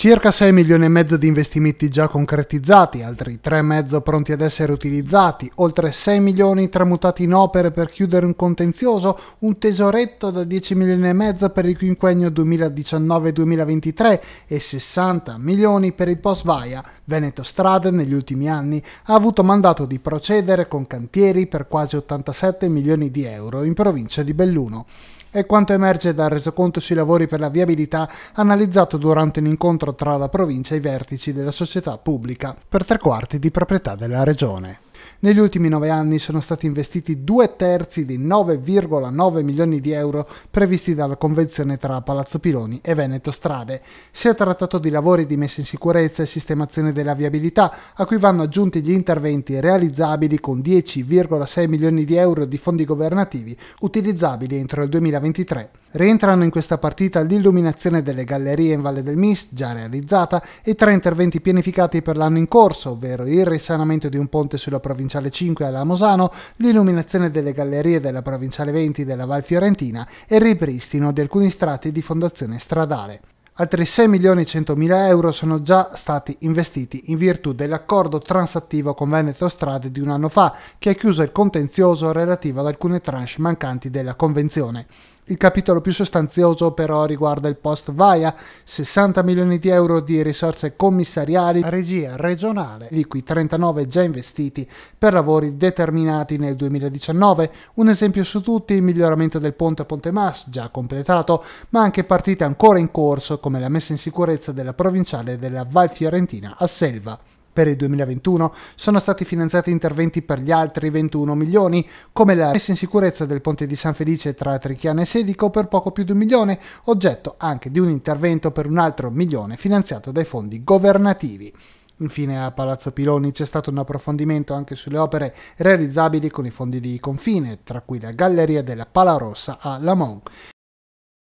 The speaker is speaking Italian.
circa 6 milioni e mezzo di investimenti già concretizzati, altri e mezzo pronti ad essere utilizzati, oltre 6 milioni tramutati in opere per chiudere un contenzioso, un tesoretto da 10 milioni e mezzo per il quinquennio 2019-2023 e 60 milioni per il post vaia. Veneto Strade negli ultimi anni ha avuto mandato di procedere con cantieri per quasi 87 milioni di euro in provincia di Belluno. È quanto emerge dal resoconto sui lavori per la viabilità analizzato durante un incontro tra la provincia e i vertici della società pubblica, per tre quarti di proprietà della regione. Negli ultimi nove anni sono stati investiti due terzi di 9,9 milioni di euro previsti dalla convenzione tra Palazzo Piloni e Veneto Strade. Si è trattato di lavori di messa in sicurezza e sistemazione della viabilità, a cui vanno aggiunti gli interventi realizzabili con 10,6 milioni di euro di fondi governativi utilizzabili entro il 2023. Rientrano in questa partita l'illuminazione delle gallerie in Valle del Mis, già realizzata, e tre interventi pianificati per l'anno in corso, ovvero il risanamento di un ponte sulla provincia Provinciale 5 alla Mosano, l'illuminazione delle gallerie della Provinciale 20 della Val Fiorentina e il ripristino di alcuni strati di fondazione stradale. Altri 6 milioni e 100 mila euro sono già stati investiti in virtù dell'accordo transattivo con Veneto Strade di un anno fa, che ha chiuso il contenzioso relativo ad alcune tranche mancanti della convenzione. Il capitolo più sostanzioso però riguarda il post VAIA, 60 milioni di euro di risorse commissariali, regia regionale, di cui 39 già investiti per lavori determinati nel 2019. Un esempio su tutti il miglioramento del ponte a Ponte Mas, già completato, ma anche partite ancora in corso come la messa in sicurezza della provinciale della Val Fiorentina a Selva. Per il 2021 sono stati finanziati interventi per gli altri 21 milioni, come la messa in sicurezza del ponte di San Felice tra Trichiana e Sedico per poco più di un milione, oggetto anche di un intervento per un altro milione finanziato dai fondi governativi. Infine a Palazzo Piloni c'è stato un approfondimento anche sulle opere realizzabili con i fondi di confine, tra cui la Galleria della Pala Rossa a Lamont.